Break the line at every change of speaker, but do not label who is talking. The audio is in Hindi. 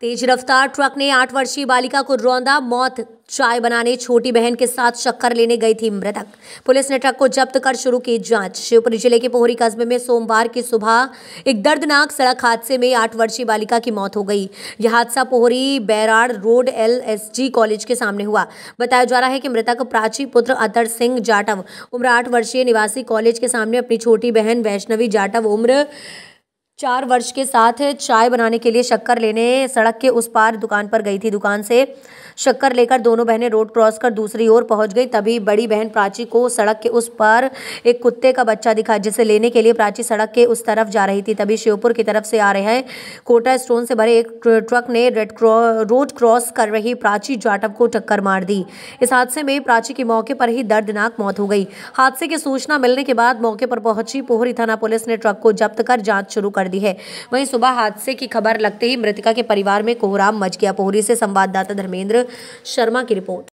तेज रफ्तार ट्रक ने आठ वर्षीय बालिका को रौंदा मौत चाय बनाने छोटी बहन के साथ चक्कर लेने गई थी मृतक पुलिस ने ट्रक को जब्त कर शुरू की जांच शिवपुरी जिले के पोहरी कस्बे में सोमवार की सुबह एक दर्दनाक सड़क हादसे में आठ वर्षीय बालिका की मौत हो गई यह हादसा Pohri Bairad road LSG college के सामने हुआ बताया जा रहा है कि मृतक प्राची पुत्र अतर सिंह जाटव उम्र आठ वर्षीय निवासी कॉलेज के सामने अपनी छोटी बहन वैष्णवी जाटव उम्र चार वर्ष के साथ चाय बनाने के लिए शक्कर लेने सड़क के उस पार दुकान पर गई थी दुकान से शक्कर लेकर दोनों बहनें रोड क्रॉस कर दूसरी ओर पहुंच गई तभी बड़ी बहन प्राची को सड़क के उस पार एक कुत्ते का बच्चा दिखा जिसे लेने के लिए प्राची सड़क के उस तरफ जा रही थी तभी शिवपुर की तरफ से आ रहे हैं कोटा स्टोन से भरे एक ट्रक ने रेड रोड क्रॉस कर रही प्राची जाटव को टक्कर मार दी इस हादसे में प्राची की मौके पर ही दर्दनाक मौत हो गई हादसे की सूचना मिलने के बाद मौके पर पहुंची पोहरी थाना पुलिस ने ट्रक को जब्त कर जाँच शुरू कर कर दी है वहीं सुबह हादसे की खबर लगते ही मृतका के परिवार में कोहराम मच गया पोहरी से संवाददाता धर्मेंद्र शर्मा की रिपोर्ट